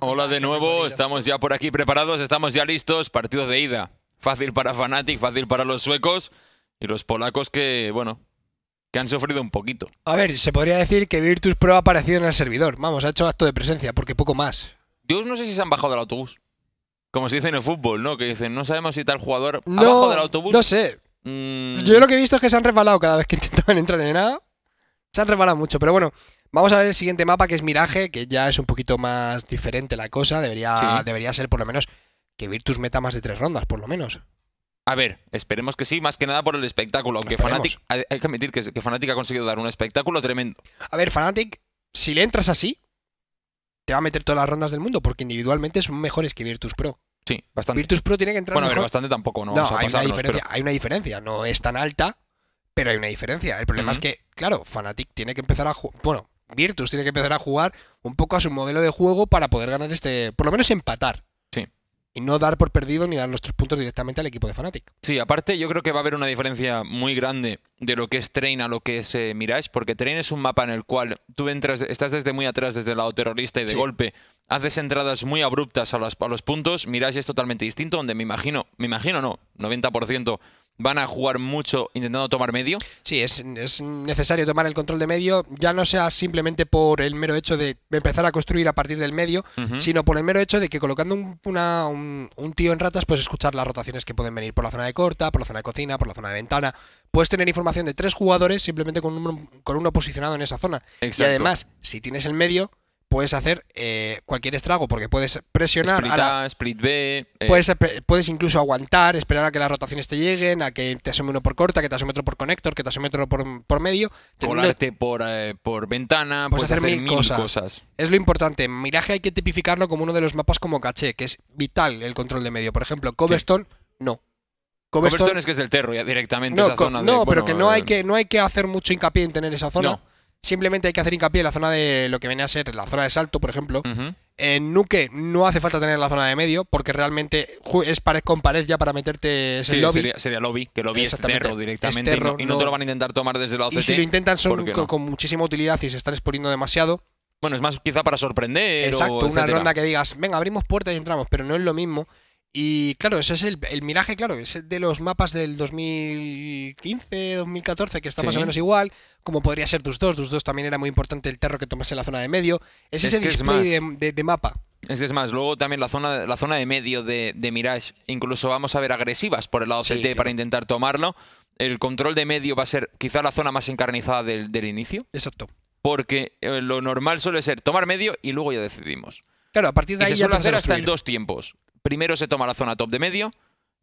Hola de nuevo, estamos ya por aquí preparados, estamos ya listos, partido de ida. Fácil para Fnatic, fácil para los suecos y los polacos que, bueno, que han sufrido un poquito. A ver, se podría decir que Virtus Pro ha aparecido en el servidor. Vamos, ha hecho acto de presencia, porque poco más. Yo no sé si se han bajado del autobús. Como se dice en el fútbol, ¿no? Que dicen, no sabemos si tal jugador no, abajo del autobús. No sé. Mm. Yo lo que he visto es que se han resbalado cada vez que intentaban entrar en nada. Se han resbalado mucho, pero bueno. Vamos a ver el siguiente mapa, que es Mirage, que ya es un poquito más diferente la cosa. Debería, debería ser por lo menos que Virtus meta más de tres rondas, por lo menos. A ver, esperemos que sí, más que nada por el espectáculo. Aunque Fnatic, hay, que admitir que, Fnatic ha conseguido dar un espectáculo tremendo. A ver, Fnatic, si le entras así, te va a meter todas las rondas del mundo, porque individualmente son mejores que Virtus Pro. Sí, bastante. Virtus Pro tiene que entrar. Bueno, mejor. bastante tampoco, ¿no? hay, una diferencia, hay una diferencia. No es tan alta, pero hay una diferencia. El problema es que, claro, Fnatic tiene que empezar a jugar. Bueno, Virtus tiene que empezar a jugar un poco a su modelo de juego para poder ganar este, por lo menos empatar. Sí. Y no dar por perdido ni dar los tres puntos directamente al equipo de Fnatic. Sí, aparte yo creo que va a haber una diferencia muy grande de lo que es Train a lo que es eh, Mirage, porque Train es un mapa en el cual tú entras, estás desde muy atrás, desde el lado terrorista y de golpe haces entradas muy abruptas a los, a los puntos. Mirage es totalmente distinto, donde me imagino, me imagino no, 90% van a jugar mucho intentando tomar medio. Sí, es, necesario tomar el control de medio, ya no sea simplemente por el mero hecho de empezar a construir a partir del medio, sino por el mero hecho de que colocando un, tío en ratas puedes escuchar las rotaciones que pueden venir por la zona de corta, por la zona de cocina, por la zona de ventana. Puedes tener información de tres jugadores simplemente con, uno posicionado en esa zona. Y además, si tienes el medio, puedes hacer eh, cualquier estrago, porque puedes presionar. Split a, split B. Eh. Puedes, eh, puedes, incluso aguantar, esperar a que las rotaciones te lleguen, a que te asome uno por corta, que te asome otro por conector, que te asome otro por, por medio. Volarte por, por ventana, puedes, hacer, mil, cosas. Es lo importante. Miraje hay que tipificarlo como uno de los mapas como caché, que es vital el control de medio. Por ejemplo, Cobblestone, no. Cobblestone, es que es del ya directamente. No, esa zona no pero que no, hay que no hay que hacer mucho hincapié en tener esa zona. Simplemente hay que hacer hincapié en la zona de lo que viene a ser la zona de salto, por ejemplo. En Nuke no hace falta tener la zona de medio, porque realmente es pared con pared ya para meterte ese lobby. Sería, lobby, que lobby directamente. y, no, te lo van a intentar tomar desde la OCT. si lo intentan son con, muchísima utilidad y se están exponiendo demasiado. Bueno, es más quizá para sorprender. Exacto, una ronda que digas, venga, abrimos puertas y entramos, pero no es lo mismo y claro, ese es el, el miraje, claro, es de los mapas del 2015, 2014, que está más o menos igual, como podría ser tus dos. Tus dos también era muy importante el terror que tomase la zona de medio. ese display es de, mapa. Es que es más, luego también la zona, la zona de medio de, de Mirage, incluso vamos a ver agresivas por el lado CT para intentar tomarlo. El control de medio va a ser quizá la zona más encarnizada del, inicio. Exacto. Porque eh, lo normal suele ser tomar medio y luego ya decidimos. Claro, a partir de ahí suele hacer hasta en dos tiempos. Primero se toma la zona top de medio,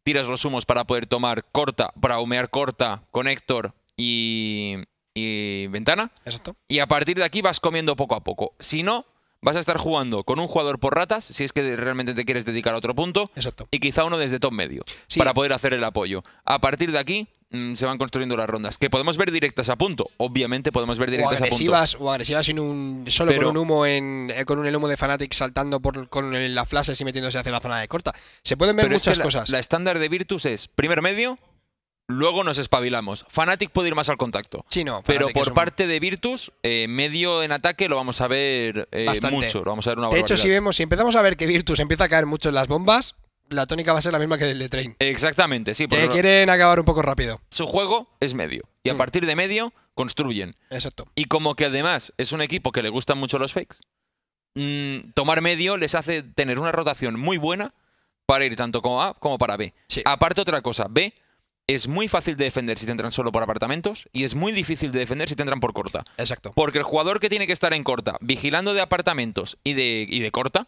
tiras los humos para poder tomar corta, para humear corta, Héctor y, y ventana. Exacto. Y a partir de aquí vas comiendo poco a poco. Si no, vas a estar jugando con un jugador por ratas, si es que realmente te quieres dedicar a otro punto, Exacto. y quizá uno desde top medio, para poder hacer el apoyo. A partir de aquí, Mm, se van construyendo las rondas. Que podemos ver directas a punto. Obviamente podemos ver directas a punto. O agresivas sin un, solo con un humo eh, con un el humo de Fnatic saltando con las flashes y metiéndose hacia la zona de corta. Se pueden ver muchas cosas. La estándar de Virtus es primer medio, Luego nos espabilamos. Fnatic puede ir más al contacto. Sí, no, pero por parte de Virtus, eh, medio en ataque lo vamos a ver eh, mucho. de hecho, si vemos, si empezamos a ver que Virtus empieza a caer mucho en las bombas, la tónica va a ser la misma que el de Train. Exactamente, sí. Que quieren acabar un poco rápido. Su juego es medio. Y a mm. partir de medio construyen. Exacto. Y como que además es un equipo que le gustan mucho los fakes, mm, tomar medio les hace tener una rotación muy buena para ir tanto como A como para B. Aparte otra cosa, B es muy fácil de defender si te entran solo por apartamentos y es muy difícil de defender si te entran por corta. Exacto. Porque el jugador que tiene que estar en corta, vigilando de apartamentos y de, y de corta,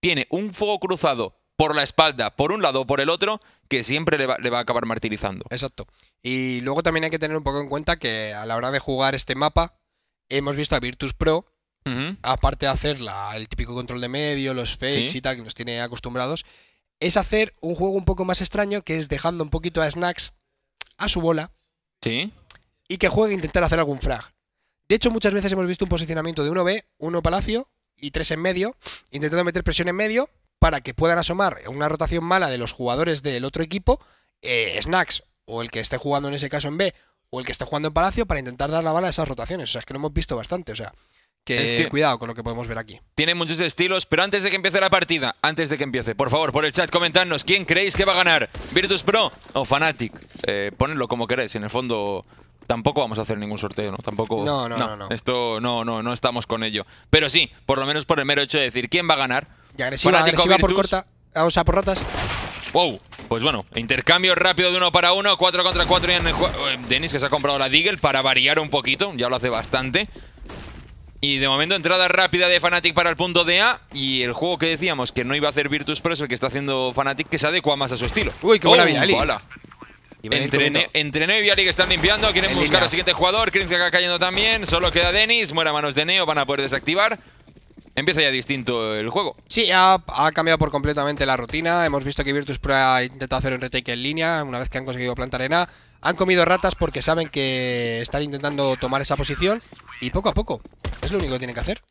tiene un fuego cruzado por la espalda, por un lado o por el otro, que siempre le va, a acabar martirizando. Exacto. Y luego también hay que tener un poco en cuenta que a la hora de jugar este mapa, hemos visto a Virtus Pro, aparte de hacer el típico control de medio, los fakes y tal, que nos tiene acostumbrados, es hacer un juego un poco más extraño, que es dejando un poquito a Snacks a su bola. Sí. Y que juegue a intentar hacer algún frag. De hecho, muchas veces hemos visto un posicionamiento de 1B, 1 palacio y tres en medio, intentando meter presión en medio para que puedan asomar una rotación mala de los jugadores del otro equipo, eh, Snacks, o el que esté jugando en ese caso en B, o el que esté jugando en Palacio, para intentar dar la bala a esas rotaciones. O sea, es que lo hemos visto bastante, o sea. Que, es cuidado con lo que podemos ver aquí. Tiene muchos estilos, pero antes de que empiece la partida, antes de que empiece, por favor, por el chat comentadnos quién creéis que va a ganar, Virtus Pro o Fnatic. Eh, ponedlo como queréis. en el fondo tampoco vamos a hacer ningún sorteo, ¿no? Tampoco. No no, no, no, no, Esto no, no, no estamos con ello. Pero sí, por lo menos por el mero hecho de decir quién va a ganar y agresiva, por corta. O sea, por ratas. Wow. Pues bueno, intercambio rápido de uno para uno, 4 contra cuatro. y en eh, Denis que se ha comprado la Deagle para variar un poquito, ya lo hace bastante. Y de momento entrada rápida de Fnatic para el punto de A y el juego que decíamos que no iba a hacer Virtus Pro es el que está haciendo Fnatic que se adecua más a su estilo. Uy, qué buena oh, Entre entre y que están limpiando, quieren buscar al siguiente jugador, quieren que acá cayendo también, solo queda Denis, muera manos de Neo, van a poder desactivar. Empieza ya distinto el juego. Sí, ha, cambiado por completamente la rutina. Hemos visto que Virtus Pro ha intentado hacer un retake en línea una vez que han conseguido en arena. Han comido ratas porque saben que están intentando tomar esa posición y poco a poco. Es lo único que tienen que hacer.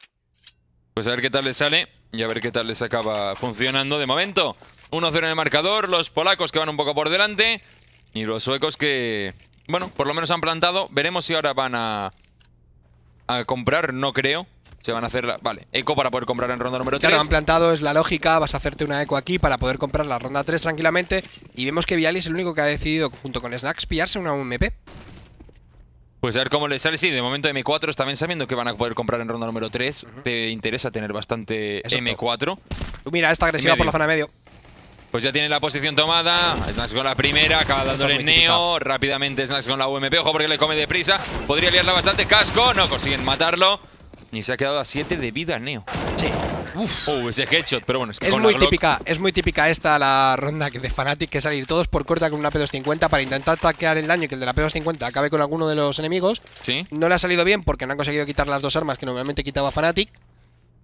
Pues a ver qué tal les sale y a ver qué tal les acaba funcionando de momento. 1-0 en el marcador, los polacos que van un poco por delante y los suecos que, bueno, por lo menos han plantado. Veremos si ahora van a comprar, no creo. Se van a hacer, vale, eco para poder comprar en ronda número 3. Claro, han plantado, es la lógica, vas a hacerte una eco aquí para poder comprar la ronda 3 tranquilamente. Y vemos que Vialis, es el único que ha decidido, junto con Snacks, pillarse una UMP. Pues a ver cómo le sale. Sí, de momento M4 están sabiendo que van a poder comprar en ronda número 3. Te interesa tener bastante M4. Mira, está agresiva por la zona medio. Pues ya tiene la posición tomada. Snacks con la primera, acaba dándole neo. Rápidamente Snacks con la UMP. Ojo porque le come deprisa. Podría liarla bastante. Casco, no consiguen matarlo. Y se ha quedado a 7 de vida Neo. Sí. Uf. Oh, ese headshot, pero bueno, es es muy típica, es muy típica esta la ronda de Fnatic que salir todos por corta con una P250 para intentar taquear el daño y que el de la P250 acabe con alguno de los enemigos. Sí. No le ha salido bien porque no han conseguido quitar las dos armas que normalmente quitaba Fnatic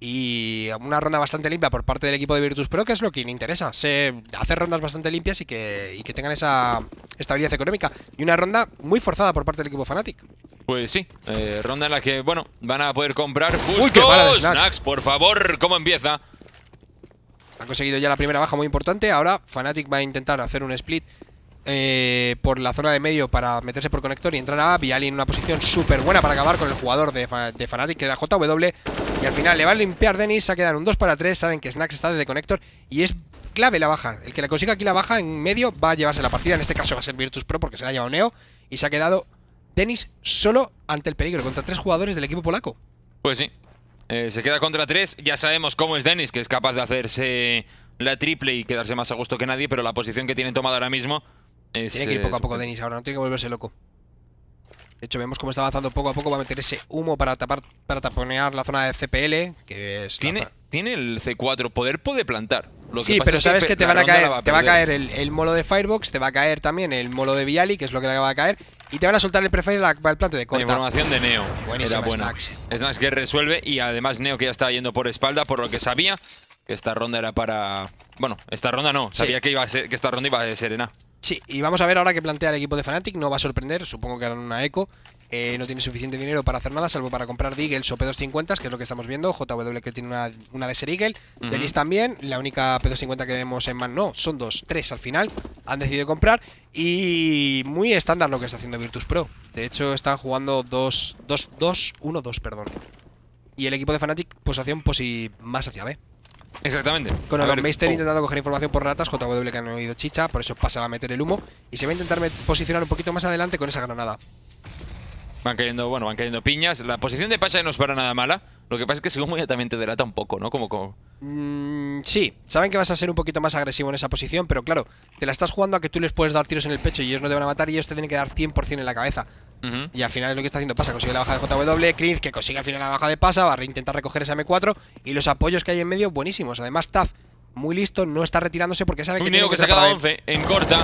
y una ronda bastante limpia por parte del equipo de Virtus Pro, que es lo que le interesa, se hacer rondas bastante limpias y que, y que tengan esa estabilidad económica. Y una ronda muy forzada por parte del equipo Fnatic. Pues sí, eh, ronda en la que, bueno, van a poder comprar justo snacks. Por favor, ¿cómo empieza? Han conseguido ya la primera baja muy importante, ahora Fnatic va a intentar hacer un split eh, por la zona de medio para meterse por conector y entrar a Viali en una posición súper buena para acabar con el jugador de, de, Fnatic, que era JW. Y al final le va a limpiar Denis, a quedar un 2 para 3. Saben que Snacks está desde conector y es clave la baja. El que le consiga aquí la baja en medio va a llevarse la partida. En este caso va a ser Virtus Pro porque se la ha llevado Neo y se ha quedado Denis solo ante el peligro contra tres jugadores del equipo polaco. Pues sí. Eh, se queda contra tres. Ya sabemos cómo es Denis, que es capaz de hacerse la triple y quedarse más a gusto que nadie, pero la posición que tienen tomada ahora mismo tiene que ir poco a poco Denis ahora, no tiene que volverse loco. De hecho, vemos cómo está avanzando poco a poco. Va a meter ese humo para tapar, para taponear la zona de CPL. Que tiene, tiene el C4 poder, puede plantar. sí, pero sabes que, te van a caer, te va a caer el, molo de Firebox, te va a caer también el molo de Viali, que es lo que le va a caer, y te van a soltar el prefire para el plante de información de Neo. Buenísima buena. Snacks. que resuelve y además Neo que ya estaba yendo por espalda, por lo que sabía que esta ronda era para... Bueno, esta ronda no, sabía que, iba a ser, que esta ronda iba a ser serena. Sí, y vamos a ver ahora qué plantea el equipo de Fnatic. No va a sorprender, supongo que harán una eco. Eh, no tiene suficiente dinero para hacer nada, salvo para comprar Deagles o P250, que es lo que estamos viendo. JW que tiene una, de ser Eagle. Uh también. La única P250 que vemos en Man no. Son dos, tres al final. Han decidido comprar. Y muy estándar lo que está haciendo Virtus Pro. De hecho, están jugando 2-2-1-2, dos, perdón. Y el equipo de Fnatic, pues más hacia B. Exactamente. Con el oh. intentando coger información por ratas, JW que han oído chicha, por eso pasa a meter el humo. Y se va a intentar posicionar un poquito más adelante con esa granada. Van cayendo, bueno, van cayendo piñas. La posición de Pasha no es para nada mala. Lo que pasa es que según Moya también te delata un poco, ¿no? Como, como... Mmm... sí, saben que vas a ser un poquito más agresivo en esa posición, pero claro, te la estás jugando a que tú les puedes dar tiros en el pecho y ellos no te van a matar y ellos te tienen que dar 100% en la cabeza. Y al final es lo que está haciendo Pasa, consigue la baja de JW, Kriz que consigue al final la baja de Pasa, va a intentar recoger esa M4 y los apoyos que hay en medio buenísimos. Además, Taz, muy listo, no está retirándose porque sabe que tiene que, que 11 en corta.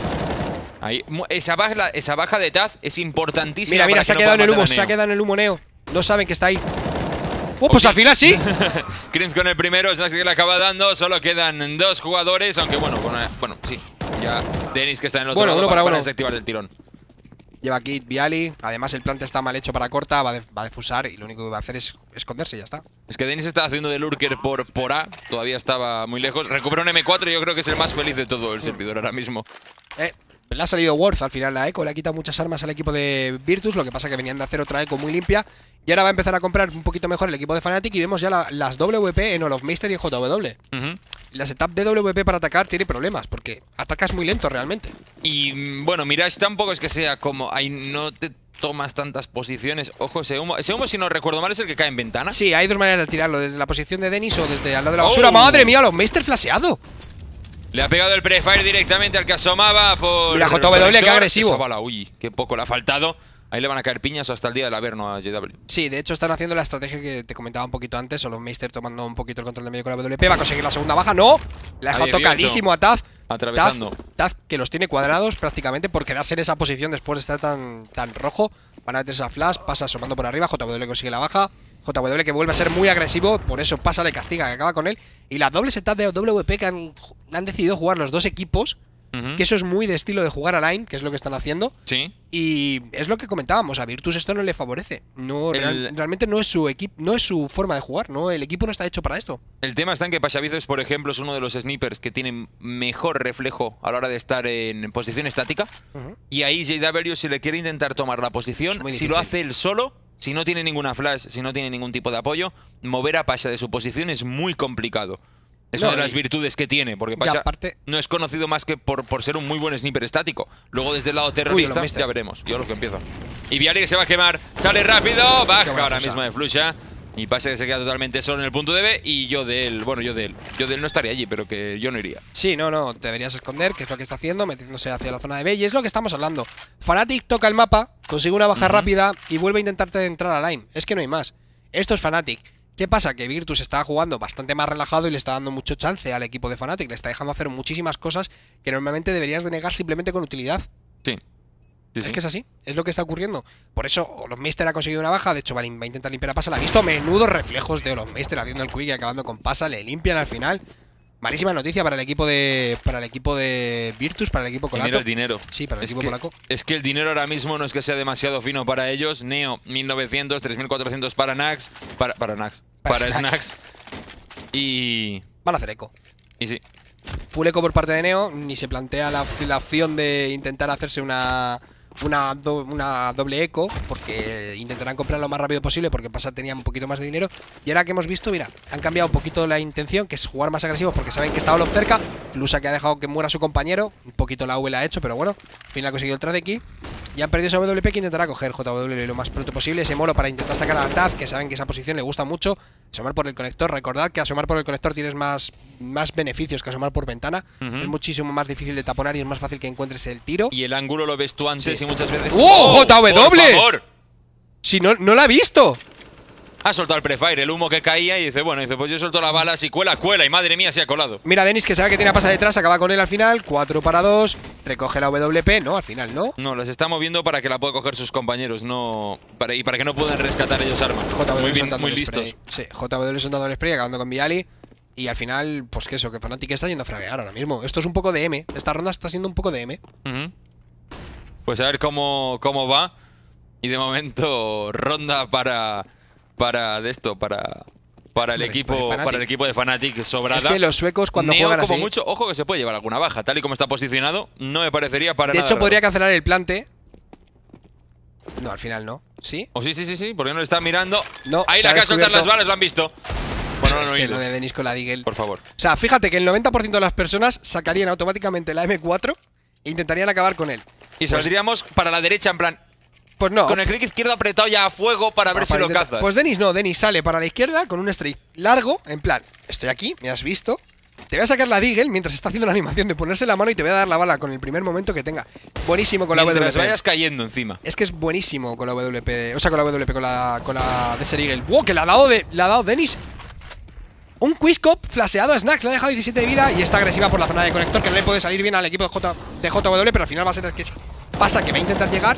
Ahí. Esa, baja, esa baja de Taz es importantísima. Mira, mira, se, ha quedado en el humo, se ha quedado en el humo, Neo. No saben que está ahí. Oh, pues al final sí. Crims con el primero, Snacks que le acaba dando. Solo quedan dos jugadores, aunque bueno, bueno, bueno sí. Ya Denis que está en el otro lado para, desactivar el tirón. Lleva Kit, Viali. Además, el plant está mal hecho para corta. Va, a defusar y lo único que va a hacer es esconderse y ya está. Es que Denis está haciendo de lurker por, A. Todavía estaba muy lejos. Recuperó un M4 y yo creo que es el más feliz de todo el servidor ahora mismo. Eh, le ha salido Worth al final la eco, le ha quitado muchas armas al equipo de Virtus, lo que pasa que venían de hacer otra eco muy limpia. Y ahora va a empezar a comprar un poquito mejor el equipo de Fnatic y vemos ya las WP en los mister y JW. La setup de WP para atacar tiene problemas, porque atacas muy lento realmente. Y mm, bueno, Mirage tampoco es que sea como... Ahí no te tomas tantas posiciones. Ojo, ese humo, si no recuerdo mal, es el que cae en ventana. Sí, hay dos maneras de tirarlo, desde la posición de Denis o desde al lado de la oh. basura. ¡Madre mía, los flaseado! Le ha pegado el prefire directamente al que asomaba por. La JW, qué agresivo. uy, qué poco le ha faltado. Ahí le van a caer piñas hasta el día del averno a JW. Sí, de hecho están haciendo la estrategia que te comentaba un poquito antes. Solo Meister tomando un poquito el control de medio con la WP. Va a conseguir la segunda baja. ¡No! La ha dejado a Taz. Atravesando. Taz, que los tiene cuadrados prácticamente por quedarse en esa posición después de estar tan, tan rojo. Van a meter esa Flash. Pasa asomando por arriba. JW consigue la baja. JW que vuelve a ser muy agresivo, por eso pasa, le castiga, que acaba con él. Y la doble setup de WP que han, decidido jugar los dos equipos, que eso es muy de estilo de jugar a line, que es lo que están haciendo. Sí. Y es lo que comentábamos, a Virtus esto no le favorece. No, realmente no es su equipo, no es su forma de jugar, no, el equipo no está hecho para esto. El tema está en que es, por ejemplo, es uno de los snipers que tienen mejor reflejo a la hora de estar en posición estática. Y ahí JW si le quiere intentar tomar la posición, si lo hace él solo si no tiene ninguna flash, si no tiene ningún tipo de apoyo, mover a Pasha de su posición es muy complicado. Es una de las virtudes que tiene, porque Pasha aparte... no es conocido más que por, por, ser un muy buen sniper estático. Luego desde el lado terrorista ya veremos. Yo lo que empiezo. Y Viale que se va a quemar. Sale rápido. Baja ahora mismo de Flusha. Y pasa que se queda totalmente solo en el punto de B y yo de él, bueno, yo de él. Yo de él no estaría allí, pero que yo no iría. Sí, no, no, te deberías esconder, que es lo que está haciendo, metiéndose hacia la zona de B y es lo que estamos hablando. Fnatic toca el mapa, consigue una baja rápida y vuelve a intentarte entrar a Lime. Es que no hay más. Esto es Fanatic. ¿Qué pasa? Que Virtus está jugando bastante más relajado y le está dando mucho chance al equipo de Fnatic. Le está dejando hacer muchísimas cosas que normalmente deberías de negar simplemente con utilidad. Sí. Es que es así, es lo que está ocurriendo. Por eso Olofmeister ha conseguido una baja, de hecho va a intentar limpiar a Pasa, la ha visto, menudos reflejos de Olofmeister haciendo el quick y acabando con Pasa, le limpian al final. Malísima noticia para el equipo de para el equipo de Virtus, para el equipo polaco. dinero. Sí, para el es equipo que, polaco. Es que el dinero ahora mismo no es que sea demasiado fino para ellos. Neo 1900, 3400 para Nax, para para Nax, para, Snax. Y van a hacer eco. Y sí. Full eco por parte de Neo, ni se plantea la, la opción de intentar hacerse una una, doble eco, porque intentarán comprar lo más rápido posible, porque pasa tenían un poquito más de dinero. Y ahora que hemos visto, mira, han cambiado un poquito la intención, que es jugar más agresivos, porque saben que está Olof cerca. Lusa que ha dejado que muera su compañero, un poquito la V la ha hecho, pero bueno, al final ha conseguido el trade aquí. Ya han perdido esa WP que intentará coger JW lo más pronto posible. Ese molo para intentar sacar a TAF, que saben que esa posición le gusta mucho. Asomar por el conector. Recordad que asomar por el conector tienes más, más beneficios que asomar por ventana. Es muchísimo más difícil de taponar y es más fácil que encuentres el tiro. Y el ángulo lo ves tú antes y muchas veces... ¡Uh! ¡Oh, ¡Oh, JW! Por Si no, no la ha visto. Ha soltado el prefire, el humo que caía y dice, bueno, dice, pues yo he solto las balas y cuela, cuela y madre mía se ha colado. Mira, Denis que sabe que tiene a pasa detrás, acaba con él al final, 4 para 2, recoge la WP, no, al final no. No, las está moviendo para que la pueda coger sus compañeros, no y para que no puedan rescatar ellos armas. JW muy bien, muy listos. Sí, JW el spray, acabando con Viali. Y al final, pues que eso, que Fnatic está yendo a fraguear ahora mismo. Esto es un poco de M, esta ronda está siendo un poco de M. Pues a ver cómo, cómo va. Y de momento, ronda para para de esto, para para el, equipo, pues para el equipo de Fnatic sobrada. Es que los suecos cuando juegan como así, mucho, ojo que se puede llevar alguna baja, tal y como está posicionado, no me parecería para de nada. De hecho podría cancelar el plante. No, al final no. ¿Sí? O oh, sí, sí, sí, sí, porque no le está mirando. No, Ahí la que soltar las balas, lo han visto. Bueno, no, es que lo de Denis con la Por favor. O sea, fíjate que el 90% de las personas sacarían automáticamente la M4 e intentarían acabar con él. Y pues saldríamos para la derecha en plan, pues no. Con el click izquierdo apretado ya a fuego para ver si lo cazas. Pues Denis no, Denis sale para la izquierda con un strike largo, en plan, estoy aquí, me has visto. Te voy a sacar la Deagle mientras está haciendo la animación de ponerse la mano y te voy a dar la bala con el primer momento que tenga. Buenísimo con la WP. vayas cayendo encima. Es que es buenísimo con la WP, o sea, con la WP, con la, con la Eagle. ¡Wow! Que la ha dado, de, la ha dado Denis un quizcop flaseado a Snacks, le ha dejado 17 de vida y está agresiva por la zona de conector, que no le puede salir bien al equipo de, J de JW, pero al final va a ser que pasa, que va a intentar llegar.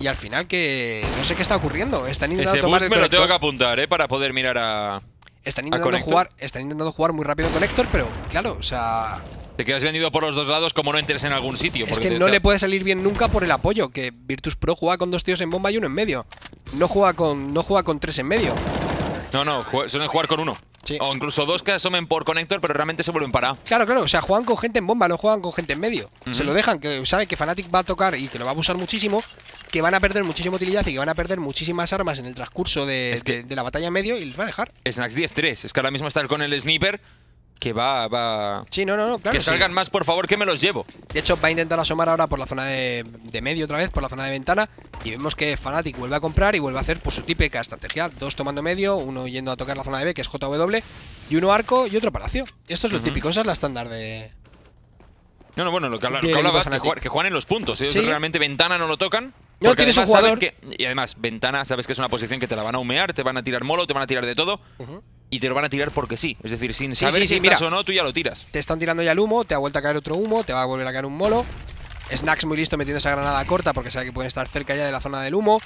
Y al final que no sé qué está ocurriendo. Están intentando Ese tomar el tengo que apuntar, ¿eh? Para poder mirar a... Están intentando, jugar, intentando jugar muy rápido con Héctor, pero claro, o sea... Te quedas vendido por los dos lados como no entres en algún sitio. Es que no le puede salir bien nunca por el apoyo, que Virtus Pro juega con dos tíos en bomba y uno en medio. No juega con, no juega con tres en medio. No, no, suelen jugar con uno. O incluso dos que asomen por conector, pero realmente se vuelven para. Claro, claro. O sea, juegan con gente en bomba, no juegan con gente en medio. Se lo dejan, que sabe que Fnatic va a tocar y que lo va a abusar muchísimo, que van a perder muchísima utilidad y que van a perder muchísimas armas en el transcurso de, la batalla en medio y les va a dejar. Snacks 10-3. Es que ahora mismo estar con el sniper que va, va. Sí, no, no, claro. Que salgan más, por favor, que me los llevo. De hecho, va a intentar asomar ahora por la zona de, de, medio otra vez, por la zona de ventana. Y vemos que Fnatic vuelve a comprar y vuelve a hacer por pues, su típica estrategia. Dos tomando medio, uno yendo a tocar la zona de B, que es JW, y uno arco y otro palacio. Esto es lo típico, esa es la estándar de. No, no, bueno, lo que, habla, que hablabas, que, juegan en los puntos. ¿eh? realmente ventana no lo tocan. No tienes un jugador. Que, y además, ventana, sabes que es una posición que te la van a humear, te van a tirar molo, te van a tirar de todo y te lo van a tirar porque sí. Es decir, sin saber si mira, o no, tú ya lo tiras. Te están tirando ya el humo, te ha vuelto a caer otro humo, te va a volver a caer un molo. Snacks muy listo metiendo esa granada corta porque sabe que pueden estar cerca ya de la zona del humo.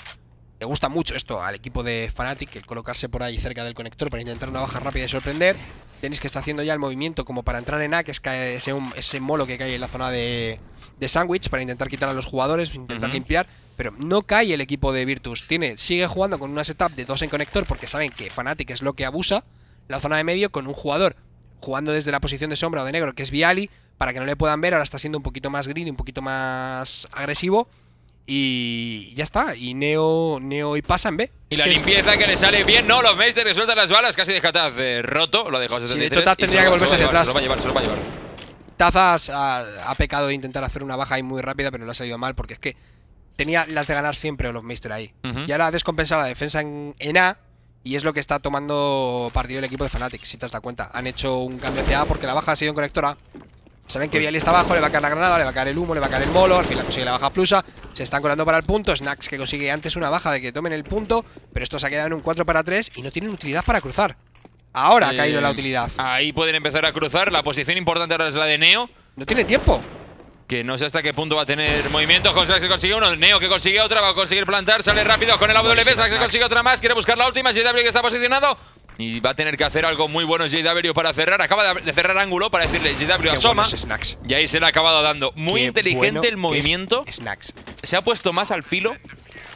Le gusta mucho esto al equipo de Fnatic, el colocarse por ahí cerca del conector para intentar una baja rápida y sorprender. Tenéis que está haciendo ya el movimiento como para entrar en A, que es ese, ese molo que cae en la zona de, de Sandwich para intentar quitar a los jugadores, intentar limpiar, pero no cae el equipo de Virtus. Tiene, sigue jugando con una setup de dos en conector porque saben que Fnatic es lo que abusa la zona de medio con un jugador jugando desde la posición de sombra o de negro, que es Viali, para que no le puedan ver. Ahora está siendo un poquito más greedy, un poquito más agresivo. Y ya está. Y Neo, Neo y pasan, B. Y la limpieza que le sale bien. No, los Meister le sueltan las balas. Casi deja Taz eh, roto. Lo dejó de hecho, Taz tendría que volverse hacia atrás. Tazas ha, pecado de intentar hacer una baja ahí muy rápida, pero le ha salido mal porque es que tenía las de ganar siempre Olofmeister ahí. ya ahí. Ya la ha descompensado la defensa en A, y es lo que está tomando partido el equipo de Fnatic, si te has cuenta. Han hecho un cambio de A porque la baja ha sido en conectora. Saben que pues Viali está abajo, le va a caer la granada, le va a caer el humo, le va a caer el molo. Al final consigue la baja Flusa. Se están colando para el punto. Snacks que consigue antes una baja de que tomen el punto. Pero esto se ha quedado en un 4 para 3 y no tienen utilidad para cruzar. Ahora ha caído la eh, utilidad. Ahí pueden empezar a cruzar. La posición importante ahora es la de Neo. No tiene tiempo que no sé hasta qué punto va a tener movimiento. José que consigue uno, Neo que consigue otra, va a conseguir plantar, sale rápido con el AWP, Sax se consigue otra más, quiere buscar la última, JW que está posicionado. Y va a tener que hacer algo muy bueno JW para cerrar. Acaba de cerrar ángulo para decirle JW asoma. Y ahí se le ha acabado dando. Muy inteligente el movimiento. Snacks. Se ha puesto más al filo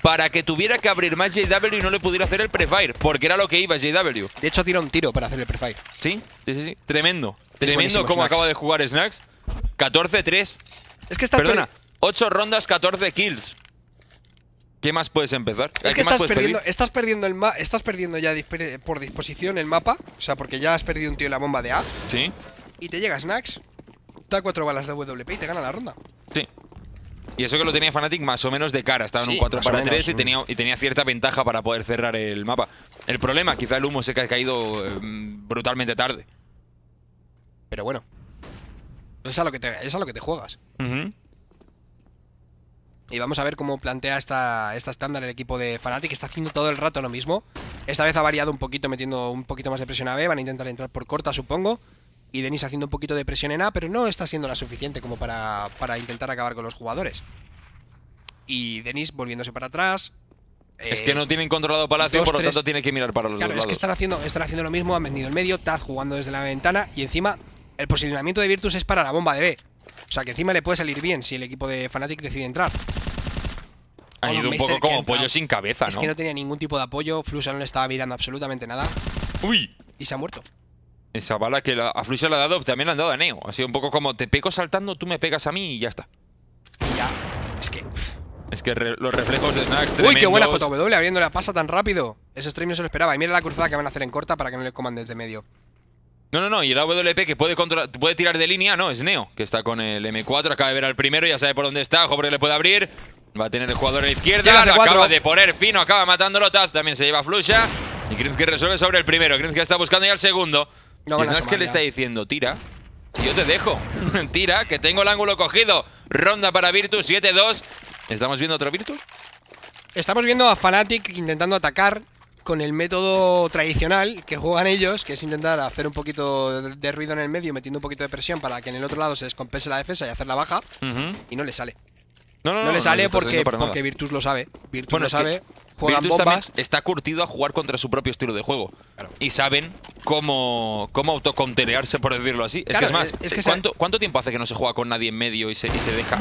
para que tuviera que abrir más JW y no le pudiera hacer el prefire. Porque era lo que iba JW. De hecho, tira un tiro para hacer el prefire. Sí, sí, sí. Tremendo. Tremendo cómo acaba de jugar Snacks. 14-3. Es que está Perdona, 8 rondas, 14 kills. ¿Qué más puedes empezar? Es que estás perdiendo, estás perdiendo, el estás perdiendo ya por disposición el mapa, o sea, porque ya has perdido un tío en la bomba de A. Sí. Y te llega Snacks, da 4 balas de WP y te gana la ronda. Sí. Y eso que lo tenía Fnatic más o menos de cara, estaba en un 4 para 3 y tenía, y tenía cierta ventaja para poder cerrar el mapa. El problema, quizá el humo se ha caído em, brutalmente tarde. Pero bueno, es a lo que te, es lo que te juegas. Y vamos a ver cómo plantea esta, estándar el equipo de Fnatic, que está haciendo todo el rato lo mismo. Esta vez ha variado un poquito, metiendo un poquito más de presión a B. Van a intentar entrar por corta, supongo. Y Denis haciendo un poquito de presión en A, pero no está siendo la suficiente como para, intentar acabar con los jugadores. Y Denis volviéndose para atrás. Es que no tienen controlado Palacio por lo tanto tiene que mirar para los claro, es que están haciendo, haciendo lo mismo, han vendido el medio, Taz jugando desde la ventana y encima el posicionamiento de Virtus es para la bomba de B. O sea, que encima le puede salir bien si el equipo de Fnatic decide entrar. Ha ido un poco como pollo sin cabeza, ¿no? Es que no tenía ningún tipo de apoyo, Flusa no le estaba mirando absolutamente nada. ¡Uy! Y se ha muerto. Esa bala que a Flusa le ha dado, también le han dado a Neo. Ha sido un poco como, te pego saltando, tú me pegas a mí y ya está. Ya, es que... Es que los reflejos de Snax ¡Uy, qué buena JW! Abriendo la pasa tan rápido. Ese stream no se lo esperaba. Y mira la cruzada que van a hacer en corta para que no le coman desde medio. No, no, no, y el AWP que puede, puede tirar de línea, no, es Neo, que está con el M4, acaba de ver al primero, ya sabe por dónde está, porque le puede abrir. Va a tener el jugador a la izquierda, acaba de poner fino, acaba matándolo, Taz también se lleva Flusha. Y que resuelve sobre el primero, que está buscando ya el segundo. No, no es que le está diciendo, tira, yo te dejo. tira, que tengo el ángulo cogido. Ronda para Virtus, 7-2. ¿Estamos viendo otro Virtus? Estamos viendo a Fnatic intentando atacar con el método tradicional que juegan ellos, que es intentar hacer un poquito de ruido en el medio, metiendo un poquito de presión para que en el otro lado se descompense la defensa y hacer la baja, y no le sale. No, no, no le sale porque, porque Virtus lo sabe. Virtus lo sabe. Juegan está curtido a jugar contra su propio estilo de juego. Y saben cómo, cómo por decirlo así. es que es más, es que ¿cuánto, ¿cuánto tiempo hace que no se juega con nadie en medio y se, y se deja?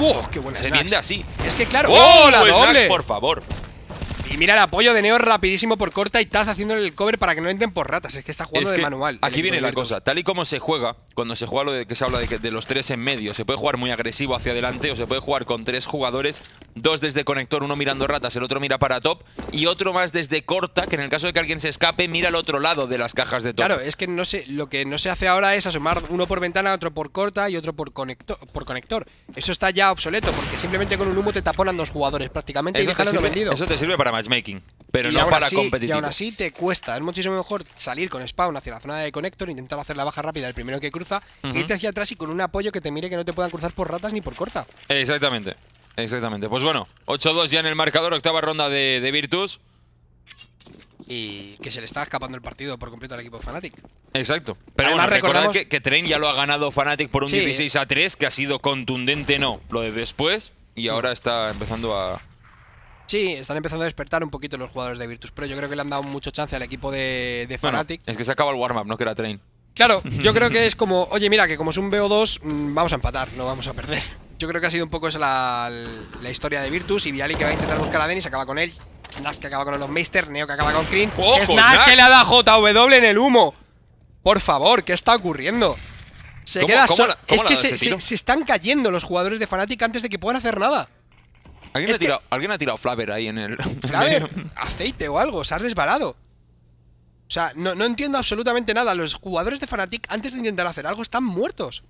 Se así. Es que claro. ¡Oh, la ¡Oh, por favor. Y mira el apoyo de Neo rapidísimo por corta y estás haciéndole el cover para que no entren por ratas. Es que está jugando de manual. Aquí viene la cosa. Tal y como se juega, cuando se juega lo de que se habla de, que de los tres en medio, se puede jugar muy agresivo hacia adelante o se puede jugar con tres jugadores, dos desde conector, uno mirando ratas, el otro mira para top y otro más desde corta, que en el caso de que alguien se escape, mira al otro lado de las cajas de top. Claro, es que no sé, lo que no se hace ahora es asomar uno por ventana, otro por corta y otro por conector. Por conector. Eso está ya obsoleto porque simplemente con un humo te taponan dos jugadores prácticamente y déjalo lo vendido. Eso te sirve para matchmaking. Pero no para competir. Y aún así te cuesta. Es muchísimo mejor salir con spawn hacia la zona de connector, intentar hacer la baja rápida el primero que cruza, irte hacia atrás y con un apoyo que te mire que no te puedan cruzar por ratas ni por corta. Exactamente. Exactamente. Pues bueno, 8-2 ya en el marcador, octava ronda de, Virtus. Y que se le está escapando el partido por completo al equipo Fnatic. Exacto. Pero Además, bueno, que, Train Tren ya lo ha ganado Fnatic por un 16 a 3, que ha sido contundente, no, lo de después. Y mm. ahora está empezando a, Sí, están empezando a despertar un poquito los jugadores de Virtus, pero yo creo que le han dado mucho chance al equipo de, Fnatic. es que se acaba el warm-up, no que era train. Claro, yo creo que es como, oye, mira, que como es un BO2, mm, vamos a empatar, no vamos a perder. Yo creo que ha sido un poco esa la, historia de Virtus y Viali que va a intentar buscar a Denis, acaba con él. Snash que acaba con los Meister, Neo que acaba con Krim. Snash, que le ha dado JW en el humo. Por favor, ¿qué está ocurriendo? Se queda solo. Es que se, se están cayendo los jugadores de Fnatic antes de que puedan hacer nada. ¿Alguien, ha tirado, ha tirado Flaver ahí en el. Flaver, aceite o algo, se ha resbalado. O sea, no, entiendo absolutamente nada. Los jugadores de fanatic antes de intentar hacer algo, están muertos.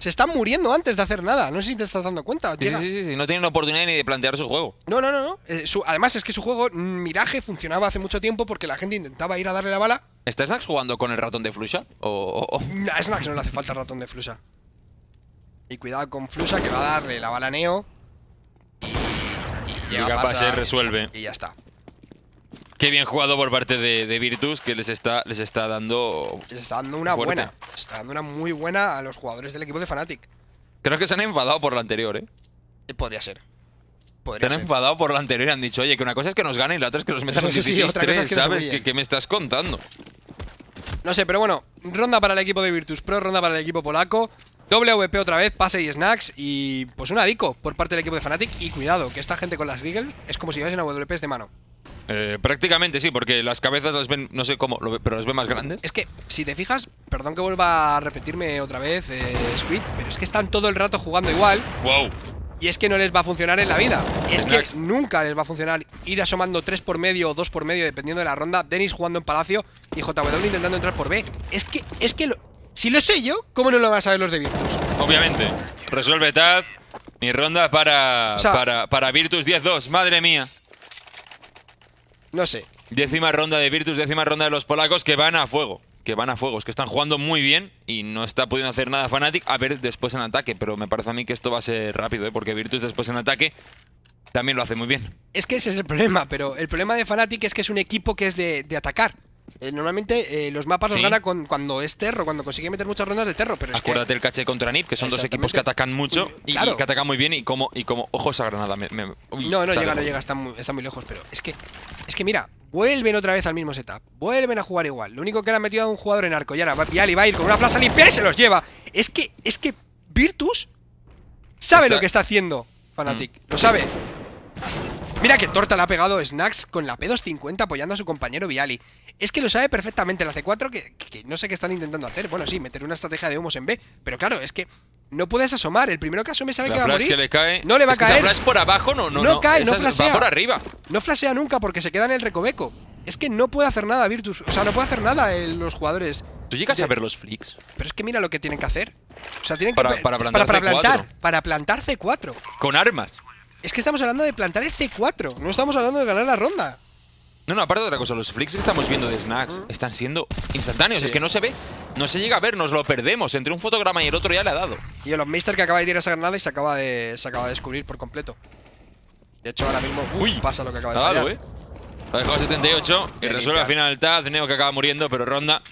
Se están muriendo antes de hacer nada. No sé si te estás dando cuenta. Sí, sí, sí, sí, No tienen oportunidad ni de plantear su juego. No, no, no. Eh, además, es que su juego, mm, Miraje, funcionaba hace mucho tiempo porque la gente intentaba ir a darle la bala. ¿Está Snax jugando con el ratón de Flusha? O, o, o... no le hace falta el ratón de Flusha. Y cuidado con Flusha, que va a darle la bala Neo. Y resuelve. Y ya está. Qué bien jugado por parte de, Virtus, que les está, les está dando. Les está dando una buena. Está dando una muy buena a los jugadores del equipo de Fnatic. Creo que se han enfadado por lo anterior, ¿eh? ¿eh? Podría ser. se han enfadado por lo anterior y han dicho, oye, que una cosa es que nos ganen y la otra es que nos metan en 16-3, ¿sabes? ¿Qué me estás contando? No sé, pero bueno, ronda para el equipo de Virtus Pro, ronda para el equipo polaco. WP otra vez, pase y snacks y pues una dico por parte del equipo de Fnatic. Y cuidado, que esta gente con las Deagle es como si llevasen a WPs de mano. Eh, prácticamente sí, porque las cabezas las ven, no sé cómo, pero las ven más grandes. Es que, si te fijas, perdón que vuelva a repetirme otra vez, eh, Squid, pero es que están todo el rato jugando igual. ¡Wow! Y es que no les va a funcionar en la vida. Pues es que nunca les va a funcionar ir asomando 3 por medio o 2 por medio, dependiendo de la ronda. Denis jugando en Palacio y JW intentando entrar por B. Es que, es que lo, si lo sé yo, ¿cómo no lo van a saber los de Virtus? Obviamente. Resuelve Taz. Mi ronda para, para, para Virtus 10-2. Madre mía. No sé. Décima ronda de Virtus, décima ronda de los polacos que van a fuego que van a fuegos, que están jugando muy bien y no está pudiendo hacer nada Fnatic. A ver después en ataque, pero me parece a mí que esto va a ser rápido, ¿eh? porque Virtus después en ataque también lo hace muy bien. Es que ese es el problema, pero el problema de Fnatic es que es un equipo que es de atacar. Eh, normalmente eh, los mapas los gana con, cuando es Terro, cuando consigue meter muchas rondas de Terror. Pero Acuérdate el caché contra Nip, que son dos equipos que atacan mucho mm, y, que atacan muy bien. Y como, y como ojo esa granada. Me, no, no llega, no llega, está muy, lejos. Pero es que, es que mira, vuelven otra vez al mismo setup. Vuelven a jugar igual. Lo único que le han metido a un jugador en arco. Y ahora va a ir con una plaza limpia y se los lleva. Es que, es que Virtus sabe lo que está haciendo, Fanatic. Lo sabe. Mira que torta le ha pegado Snacks con la P250 apoyando a su compañero Viali. Es que lo sabe perfectamente la C4 que, no sé qué están intentando hacer. Bueno, sí, meter una estrategia de humos en B. Pero claro, es que no puedes asomar. El primero caso me sabe que va a morir. No le va a caer. flash por abajo no, no, no, no cae, no flashea. por arriba. No flashea nunca porque se queda en el recoveco. Es que no puede hacer nada Virtus. O sea, no puede hacer nada eh, los jugadores. ¿Tú llegas a ver los flicks? Pero es que mira lo que tienen que hacer. O sea, tienen que... Para plantar, para, plantar, C4. para plantar C4. Con armas. Es que estamos hablando de plantar el C4, no estamos hablando de ganar la ronda. No, no, aparte de otra cosa, los flicks que estamos viendo de Snacks ¿Mm? están siendo instantáneos. Es que no se ve, no se llega a ver, nos lo perdemos. Entre un fotograma y el otro ya le ha dado. Y el mister que acaba de tirar esa granada y se acaba de, se acaba de descubrir por completo. De hecho, ahora mismo pues, pasa lo que acaba de pasar. ¿eh? ha 78 y resuelve la final el Neo que acaba muriendo, pero ronda.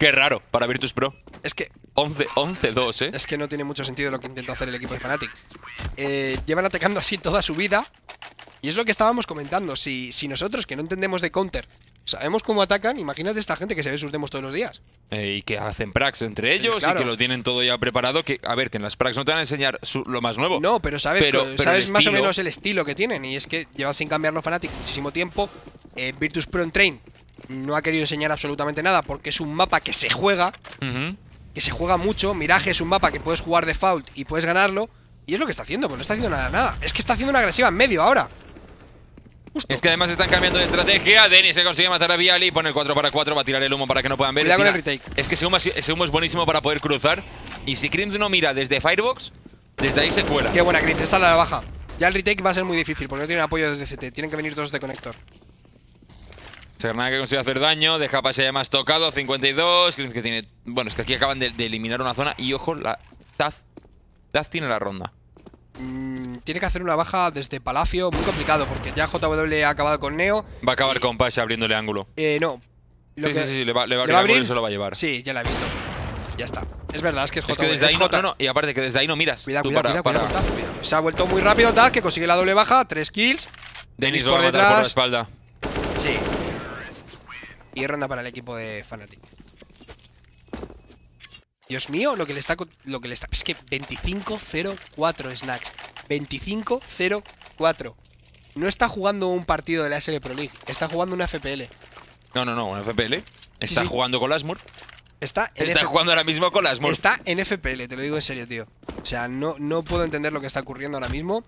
Qué raro para Virtus Pro. Es que 11-2, ¿eh? Es que no tiene mucho sentido lo que intentó hacer el equipo de Fnatic. Eh, llevan atacando así toda su vida. Y es lo que estábamos comentando. Si, si nosotros, que no entendemos de counter, sabemos cómo atacan, imagínate esta gente que se ve sus demos todos los días. Eh, y que hacen prax entre ellos y que lo tienen todo ya preparado. Que, a ver, que en las prax no te van a enseñar lo más nuevo. No, pero sabes, pero, sabes más o menos el estilo que tienen. Y es que llevan sin cambiarlo Fnatic muchísimo tiempo. Eh, Virtus Pro en Train no ha querido enseñar absolutamente nada porque es un mapa que se juega que se juega mucho. Miraje es un mapa que puedes jugar de default y puedes ganarlo. Y es lo que está haciendo, pues no está haciendo nada, nada. Es que está haciendo una agresiva en medio ahora. Es que además están cambiando de estrategia. Denis se consigue matar a Viali. Pone el 4 para 4. Va a tirar el humo para que no puedan ver. el Es que ese humo, es buenísimo para poder cruzar. Y si Crimson no mira desde Firebox, desde ahí se cuela. Qué buena Crimson. Está la baja. Ya el retake va a ser muy difícil porque no tienen apoyo desde CT. Tienen que venir dos de conector. Serna que consigue hacer daño, deja pase ya más tocado, 52, que tiene... Bueno, es que aquí acaban de, eliminar una zona y ojo, la Taz, tiene la ronda. Mm, tiene que hacer una baja desde Palacio muy complicado porque ya JW ha acabado con Neo. Va a acabar con Pasha abriéndole ángulo. Eh, no. sí, sí, sí, le va, a abrir y se lo va a llevar. Sí, ya la he visto. Ya está. Es verdad, es que es, no, y aparte que desde ahí no miras. Cuidado, cuidado, cuidado, Se ha vuelto muy rápido Taz, que consigue la doble baja, tres kills. Denis por detrás. Por la espalda. Sí, y ronda para el equipo de Fnatic. Dios mío, lo que le está... Lo que le está es que 25-0-4 Snacks. 25-0-4. No está jugando un partido de la SL Pro League. Está jugando una FPL. No, no, no, una FPL. Está jugando con las Está, está jugando ahora mismo con Lasmur. Está en FPL, te lo digo en serio, tío. O sea, no, no puedo entender lo que está ocurriendo ahora mismo.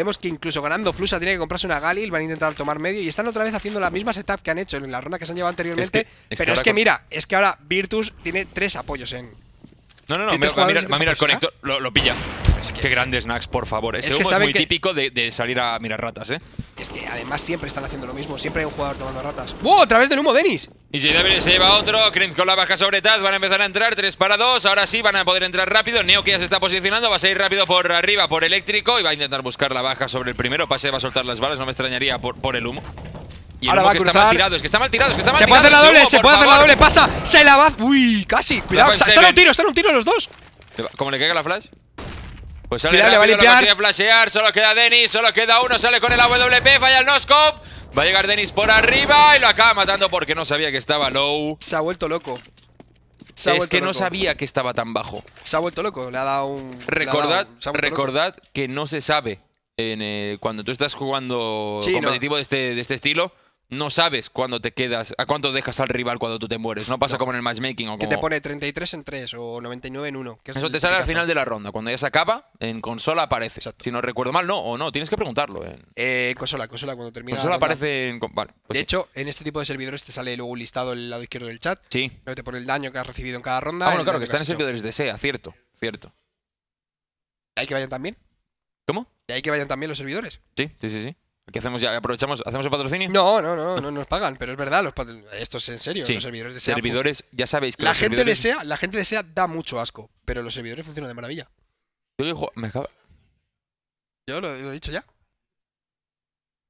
Vemos que incluso ganando Flusa tiene que comprarse una Galil, van a intentar tomar medio y están otra vez haciendo la misma setup que han hecho en la ronda que se han llevado anteriormente. pero es que mira, es que ahora Virtus tiene tres apoyos en, no, no, no, va, a mirar, el conector, lo, lo pilla. Qué grande Snacks, por favor. Ese es humo es muy típico de, salir a mirar ratas, ¿eh? Es que además siempre están haciendo lo mismo, siempre hay un jugador tomando ratas. ¡Wow! ¡Uh, ¡A través del humo, Denis! Y se lleva otro, Krenz con la baja sobre Taz, van a empezar a entrar, Tres para dos, ahora sí van a poder entrar rápido, Neo que ya se está posicionando, va a salir rápido por arriba, por eléctrico, y va a intentar buscar la baja sobre el primero, pase va a soltar las balas, no me extrañaría por, por el humo. Ahora va a cruzar. Está mal tirado, es que está mal tirado, que está mal se tirado. Puede se puede hacer la doble, se puede hacer la doble, pasa. Se la va. Uy, casi. Cuidado, está, un tiro, está un tiro los dos. ¿Cómo le caiga la flash. Pues sale le va a limpiar. flashear, solo queda Denis, solo queda uno, sale con el AWP, falla el noscope. Va a llegar Denis por arriba y lo acaba matando porque no sabía que estaba low. Se ha vuelto loco. es que no sabía que estaba tan bajo. Se ha vuelto loco, le ha dado un. Recordad, recordad que no se sabe eh, cuando tú estás jugando competitivo de, este, de este estilo no sabes cuándo te quedas, a cuánto dejas al rival cuando tú te mueres. No pasa como en el matchmaking. O como... Que te pone 33 en 3 o 99 en 1. Eso te sale al final de la ronda. Cuando ya se acaba, en consola aparece. Si no recuerdo mal, no, o no, tienes que preguntarlo. eh, eh consola, consola, cuando termina. Consola aparece en. Vale, pues de hecho, en este tipo de servidores te sale luego un listado el lado izquierdo del chat. Sí. te pone el daño que has recibido en cada ronda. Ah, bueno, claro, que, están en servidores de SEA, cierto, cierto. ¿Hay que vayan también? ¿Cómo? ¿Y hay que vayan también los servidores? Sí, sí, sí, sí. ¿Qué hacemos ya? ¿Aprovechamos? ¿Hacemos el patrocinio? No, no, no, no nos pagan, pero es verdad, los esto es en serio, los servidores de SEA. Servidores, ya sabéis que la gente de SEA, la gente desea da mucho asco, pero los servidores funcionan de maravilla. Yo lo, he dicho ya.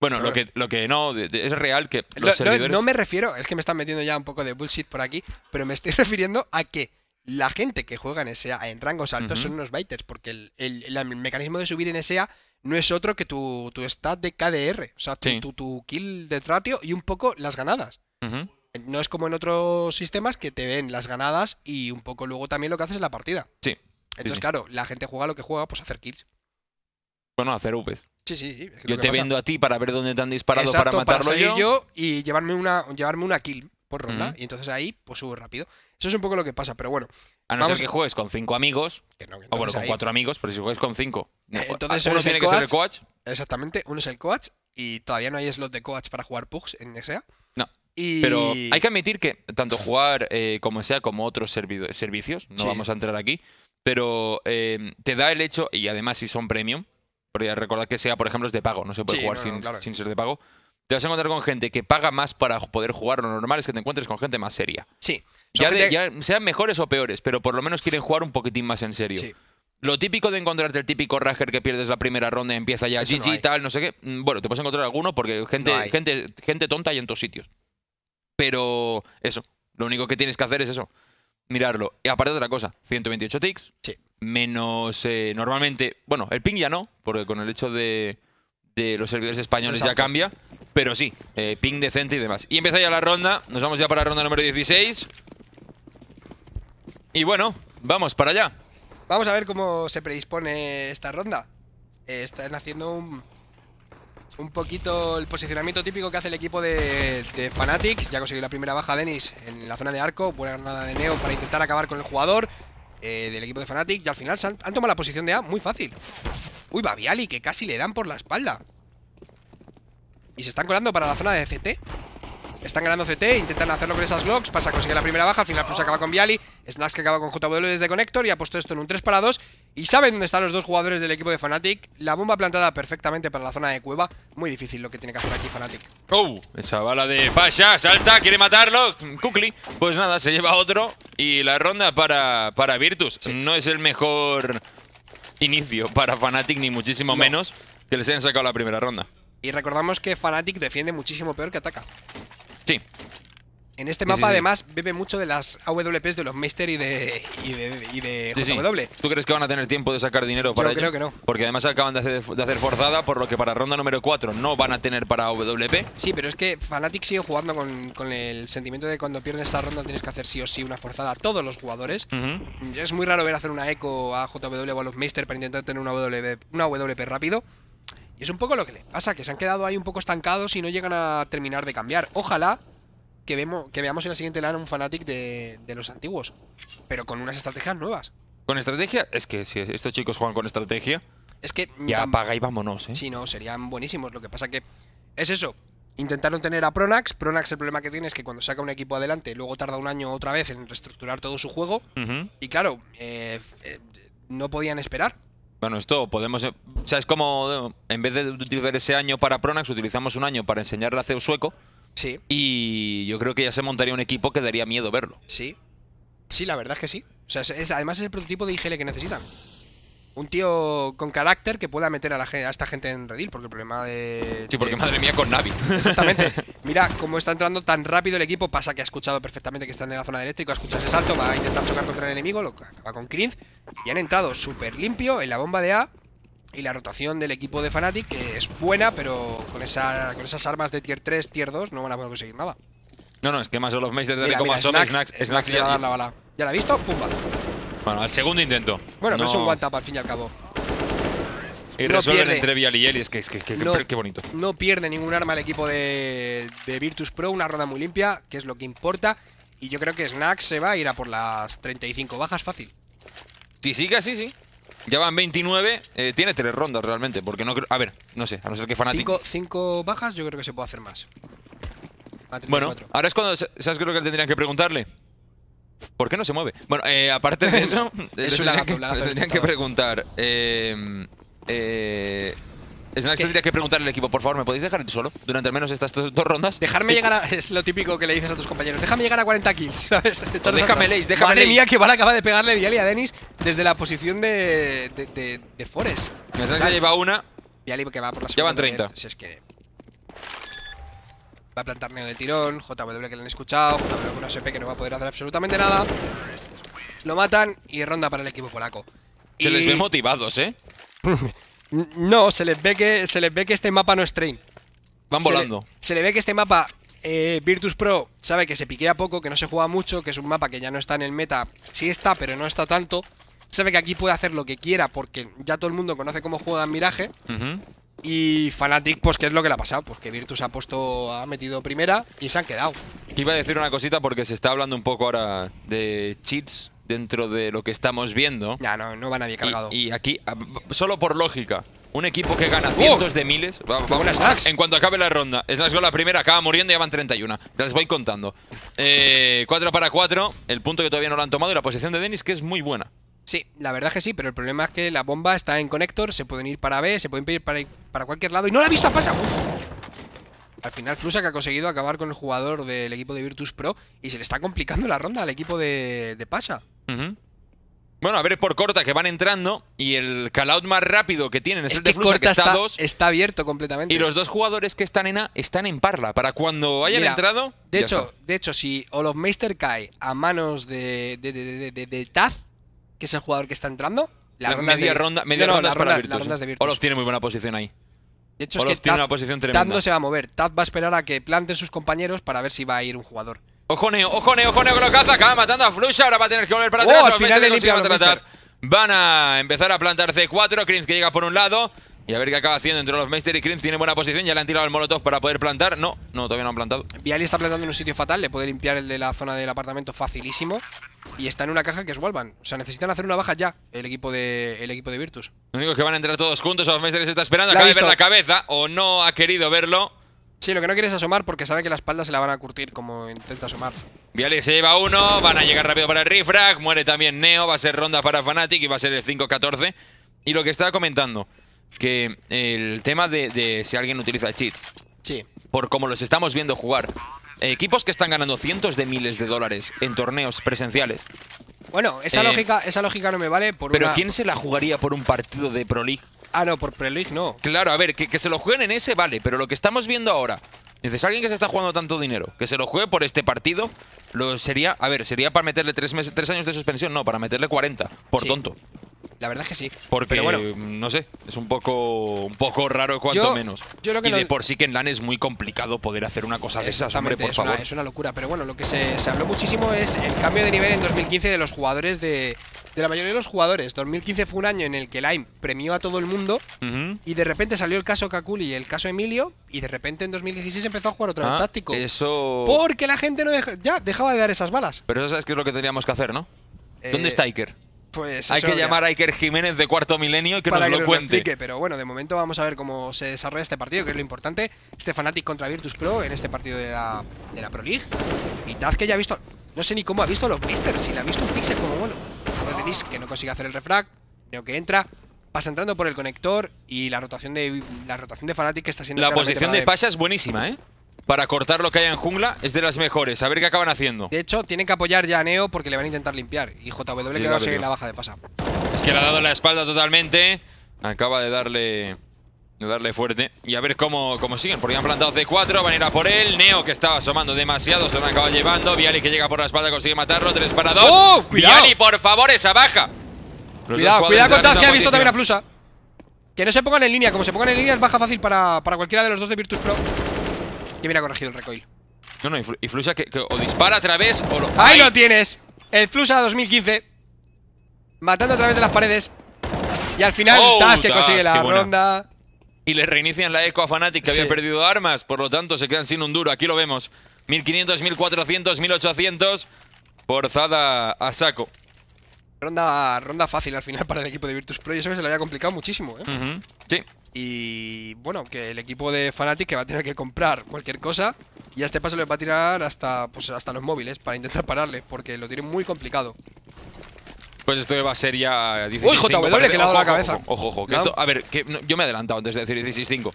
Bueno, lo, que, lo que no, es real que los servidores... no me refiero, es que me están metiendo ya un poco de bullshit por aquí, pero me estoy refiriendo a que la gente que juega en SEA en rangos altos son unos biters, porque el, mecanismo de subir en SEA no es otro que tu, tu stat de KDR, o sea, tu, kill de ratio y un poco las ganadas. No es como en otros sistemas que te ven las ganadas y un poco luego también lo que haces en la partida. Sí. Entonces, claro, la gente juega lo que juega, pues hacer kills. Bueno, hacer UPs. Sí, sí, yo te vendo a ti para ver dónde te han disparado para matarlo yo. yo. y llevarme una, llevarme una kill por ronda. Y entonces ahí, pues sube rápido. Eso es un poco lo que pasa, pero bueno. A no ser que juegues con cinco amigos. o bueno, con cuatro amigos, pero si juegues con cinco. Eh, uno, tiene que ser el coach. Exactamente, uno es el coach. Y todavía no hay slot de coach para jugar pugs en SEA. No. Pero hay que admitir que tanto jugar eh, como sea como otros servicios, no vamos a entrar aquí, pero em, te da el hecho, y además si son premium, porque recordad que sea, por ejemplo, es de pago, no se puede jugar sin, sin ser de pago te vas a encontrar con gente que paga más para poder jugar. Lo normal es que te encuentres con gente más seria. Sí. sean mejores o peores, pero por lo menos quieren jugar un poquitín más en serio. Lo típico de encontrarte el típico Rager que pierdes la primera ronda y empieza ya GG y tal, no sé qué. Mm, bueno, te puedes encontrar alguno porque gente, gente, gente tonta hay en todos sitios. Pero eso, lo único que tienes que hacer es eso. Mirarlo. Y aparte de otra cosa, 128 ticks. Sí. Menos eh, normalmente. Bueno, el ping ya no, porque con el hecho de de los servidores españoles ya cambia. Pero sí, eh, ping decente y demás. Y empieza ya la ronda. Nos vamos ya para la ronda número 16. Y bueno, vamos para allá. Vamos a ver cómo se predispone esta ronda. Eh, están haciendo un, poquito el posicionamiento típico que hace el equipo de, de Fnatic. Ya consiguió la primera baja Denis en la zona de arco. Buena granada de Neo para intentar acabar con el jugador eh, del equipo de Fnatic. Y al final han tomado la posición de A muy fácil. Uy, Bialy, que casi le dan por la espalda Y se están colando para la zona de CT están ganando CT, intentan hacerlo con esas logs, Pasa a conseguir la primera baja, al final se acaba con Viali Snacks que acaba con JW desde Connector Y ha puesto esto en un 3 para 2 Y saben dónde están los dos jugadores del equipo de Fnatic La bomba plantada perfectamente para la zona de cueva Muy difícil lo que tiene que hacer aquí Fnatic ¡Oh! Esa bala de Fasha. salta, quiere matarlos. Kukli, pues nada, se lleva otro Y la ronda para, para Virtus No es el mejor inicio para Fnatic, ni muchísimo menos que les hayan sacado la primera ronda. Y recordamos que Fnatic defiende muchísimo peor que ataca. Sí. En este mapa, además, bebe mucho de las AWPs de los Meister y de, y de, JW. ¿Tú crees que van a tener tiempo de sacar dinero para Yo creo que no. Porque además acaban de hacer, forzada, por lo que para ronda número 4 no van a tener para AWP. Sí, pero es que Fnatic sigue jugando con, el sentimiento de que cuando pierden esta ronda tienes que hacer sí o sí una forzada a todos los jugadores. Es muy raro ver hacer una eco a JW o a los Meister para intentar tener una AWP, una AWP rápido. Y es un poco lo que le pasa, que se han quedado ahí un poco estancados y no llegan a terminar de cambiar. Ojalá que, vemos, que veamos en la siguiente LAN un Fanatic de, los antiguos, pero con unas estrategias nuevas. ¿Con estrategia? Es que si estos chicos juegan con estrategia, es que ya apaga y vámonos, ¿eh? no, serían buenísimos. Lo que pasa que es eso. Intentaron tener a Pronax. Pronax el problema que tiene es que cuando saca un equipo adelante, luego tarda un año otra vez en reestructurar todo su juego. Y claro, eh, eh, no podían esperar. Bueno, esto podemos. Eh, o sea, es como en vez de utilizar ese año para Pronax, utilizamos un año para enseñarle a Zeus sueco Sí. Y yo creo que ya se montaría un equipo que daría miedo verlo. Sí. Sí, la verdad es que sí. O sea, es, además es el prototipo de IGL que necesitan. Un tío con carácter que pueda meter a, la, esta gente en redil, porque el problema de... Sí, porque madre mía con Navi. Exactamente. Mira cómo está entrando tan rápido el equipo. Pasa que ha escuchado perfectamente que están en la zona de eléctrico, ha escuchado ese salto, va a intentar chocar contra el enemigo, lo acaba con Krinz Y han entrado súper limpio en la bomba de A y la rotación del equipo de Fnatic, que es buena, pero con, esa, con esas armas de tier 3, tier 2 no van a poder conseguir nada. No, no, es que más o los de como son Snacks, Snacks, Snacks, ya, la bala. ¿Ya la ha visto? ¡Pumba! Bueno, al segundo intento. Bueno, no. pero es un one al fin y al cabo. Y no resuelven entre Vial y Eli, es que, es que, qué bonito. No pierde ningún arma el equipo de, de Virtus Pro, una ronda muy limpia, que es lo que importa. Y yo creo que Snacks se va a ir a por las 35 bajas fácil. Si sí casi, sí. sí. Ya van 29. Eh, tiene tres rondas realmente, porque no creo... A ver, no sé, a no ser que fanático... Cinco, bajas yo creo que se puede hacer más. Ah, bueno, ahora es cuando... ¿Sabes qué creo que tendrían que preguntarle? ¿Por qué no se mueve? Bueno, eh, aparte de eso, que, tendrían que preguntar... Eh, eh, es una que... tendría que preguntar al equipo, por favor, ¿me podéis dejar solo durante al menos estas dos, rondas? Dejarme llegar a... Es lo típico que le dices a tus compañeros. Déjame llegar a 40 kills, ¿sabes? déjame déjame Madre mía, que Val acaba de pegarle Viali a Denis desde la posición de, de, de, de Forest. Mientras se lleva una. Viali que va por la Llevan 30. si es que... Va a plantar en el tirón, JW que le han escuchado, JW con SP que no va a poder hacer absolutamente nada. Lo matan y ronda para el equipo polaco. Se les ve motivados, ¿eh? No, se les ve que se les ve que este mapa no es train. Van volando. Se le, ve que este mapa eh, Virtus Pro sabe que se piquea poco, que no se juega mucho, que es un mapa que ya no está en el meta. Sí está, pero no está tanto. Sabe que aquí puede hacer lo que quiera porque ya todo el mundo conoce cómo juega en Miraje. Y Fnatic, pues, ¿qué es lo que le ha pasado? Porque pues Virtus ha puesto, ha metido primera y se han quedado. Iba a decir una cosita porque se está hablando un poco ahora de cheats dentro de lo que estamos viendo. Ya, no, no va nadie cargado. Y, aquí, ah, solo por lógica, un equipo que gana ¡Oh! cientos de miles. Va, En cuanto acabe la ronda. Es la primera, acaba muriendo y ya van 31. Las voy contando. 4 eh, para 4. El punto que todavía no lo han tomado y la posición de Denis, que es muy buena. Sí, la verdad que sí, pero el problema es que la bomba está en conector. Se pueden ir para B, se pueden ir para, cualquier lado. Y no la ha visto a pasa. Al final, Flusa que ha conseguido acabar con el jugador del equipo de Virtus Pro. Y se le está complicando la ronda al equipo de, de Pasa. Bueno, a ver por corta que van entrando y el callout más rápido que tienen es, el de está, dos, está, abierto completamente. Y los dos jugadores que están en A están en parla para cuando hayan entrado. De hecho, de hecho, si Olofmeister cae a manos de, de, de, de, de Taz, que es el jugador que está entrando, la, media ronda, para Olof tiene muy buena posición ahí. De hecho, tiene una posición tremenda. se va a mover. Taz va a esperar a que planten sus compañeros para ver si va a ir un jugador. Ojoneo, ojoneo, ojoneo que lo Acaba matando a Flush. Ahora va a tener que volver para oh, atrás. al final Van a empezar a plantar C4. Crims que llega por un lado. Y a ver qué acaba haciendo entre los Meister y Crims. Tiene buena posición. Ya le han tirado el molotov para poder plantar. No, no, todavía no han plantado. Viali está plantando en un sitio fatal. Le puede limpiar el de la zona del apartamento facilísimo. Y está en una caja que es vuelvan O sea, necesitan hacer una baja ya el equipo de, el equipo de Virtus. Lo único es que van a entrar todos juntos. Los Meister se está esperando. Acaba de ver la cabeza. O no ha querido verlo. Sí, lo que no quieres es asomar porque sabe que la espalda se la van a curtir como intenta asomar. Viales se lleva uno, van a llegar rápido para el Rifrag, muere también Neo, va a ser ronda para Fnatic y va a ser el 5-14. Y lo que estaba comentando, que el tema de, si alguien utiliza cheats, sí. por como los estamos viendo jugar, eh, equipos que están ganando cientos de miles de dólares en torneos presenciales. Bueno, esa, eh, lógica, esa lógica no me vale por Pero ¿quién se la jugaría por un partido de Pro League Ah, no, por pre-league no. Claro, a ver, que, que se lo jueguen en ese, vale, pero lo que estamos viendo ahora, Dices, alguien que se está jugando tanto dinero, que se lo juegue por este partido, lo sería, a ver, sería para meterle tres, meses, años de suspensión, no, para meterle 40, por tonto. La verdad es que sí. Porque, Pero bueno, no sé, es un poco, un poco raro cuanto menos. Yo y de por sí que en LAN es muy complicado poder hacer una cosa de esas, hombre, por es favor. Una, es una locura. Pero bueno, lo que se habló muchísimo es el cambio de nivel en 2015 de los jugadores de, de la mayoría de los jugadores. 2015 fue un año en el que Lime premió a todo el mundo y de repente salió el caso Kakuli y el caso Emilio y de repente en 2016 empezó a jugar otro ah, táctico. Eso. Porque la gente no ya dejaba de dar esas balas. Pero eso es que es lo que teníamos que hacer, ¿no? Eh, ¿Dónde está Iker? Pues hay que llamar a Iker Jiménez de cuarto milenio y que nos lo cuente. pero bueno, de momento vamos a ver cómo se desarrolla este partido, que es lo importante. Este Fnatic contra Virtus Pro en este partido de la, de Pro League. Y Taz que ya ha visto. No sé ni cómo ha visto los blisters, si le ha visto un pixel como bueno que no consigue hacer el refrag. Creo que entra. Pasa entrando por el conector y la rotación de la rotación de Fnatic que está siendo... La posición de Pasha es buenísima, ¿eh? Para cortar lo que haya en jungla es de las mejores. A ver qué acaban haciendo. De hecho, tienen que apoyar ya a Neo porque le van a intentar limpiar. Y JW Que va a seguir la baja de Pasha. Es que le ha dado la espalda totalmente. Acaba de darle darle fuerte y a ver cómo, cómo siguen, porque han plantado C4, van a ir a por él, Neo que estaba asomando demasiado, se lo han acabado llevando, Viali que llega por la espalda, consigue matarlo, tres para 2, Viali por favor esa baja. cuidado, cuidado con Taz que ha visto también a Flusa. Que no se pongan en línea, como se pongan en línea es baja fácil para, cualquiera de los dos de Virtus Pro. Que viene ha corregido el recoil. No, no, y Flusa que, o dispara a través o lo... ¡Ahí, lo tienes! El Flusa 2015 Matando a través de las paredes Y al final oh, Taz que consigue la ronda y le reinician la eco a Fanatic que había perdido armas, por lo tanto se quedan sin un duro, aquí lo vemos. 1500, 1400, 1800, forzada a saco. Ronda, ronda fácil al final para el equipo de Virtus Pro y eso que se le había complicado muchísimo, ¿eh? Sí. Y bueno, que el equipo de Fnatic que va a tener que comprar cualquier cosa y a este paso le va a tirar hasta, pues, hasta los móviles para intentar pararle, porque lo tiene muy complicado. Pues esto va a ser ya 16, Uy, JW, que le ha la cabeza. Ojo, ojo. a ver, yo me he adelantado antes de decir 16-5.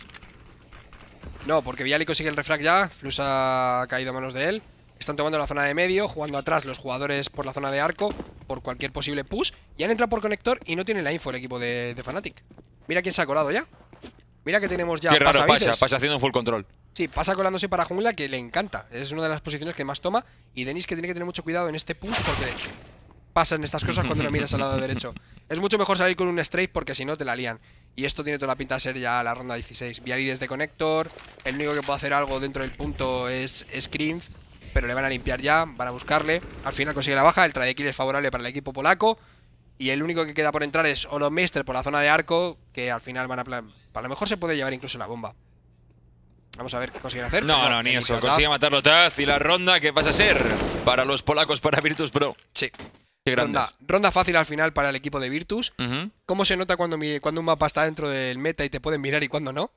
No, porque Viali consigue el refrag ya. Flus ha caído a manos de él. Están tomando la zona de medio, jugando atrás los jugadores por la zona de arco, por cualquier posible push. Y han entrado por conector y no tienen la info el equipo de, de Fnatic. Mira quién se ha colado ya. Mira que tenemos ya. Qué raro, pasa, pasa haciendo full control. Sí, pasa colándose para jungla que le encanta. Es una de las posiciones que más toma. Y Denis que tiene que tener mucho cuidado en este push porque pasan estas cosas cuando lo miras al lado derecho. Es mucho mejor salir con un straight porque si no te la lían. Y esto tiene toda la pinta de ser ya la ronda 16. Vialides de conector. el único que puede hacer algo dentro del punto es Scrimp. pero le van a limpiar ya, van a buscarle. Al final consigue la baja, el trade kill es favorable para el equipo polaco. Y el único que queda por entrar es Mister por la zona de arco, que al final van a... Plan... A lo mejor se puede llevar incluso la bomba. Vamos a ver qué consiguen hacer. No, no, ni eso. Consigue matarlo Taz y la ronda que pasa a ser para los polacos, para Virtus Pro. Sí. Ronda, ronda, fácil al final para el equipo de Virtus. ¿Cómo se nota cuando, un mapa está dentro del meta y te pueden mirar y cuando no?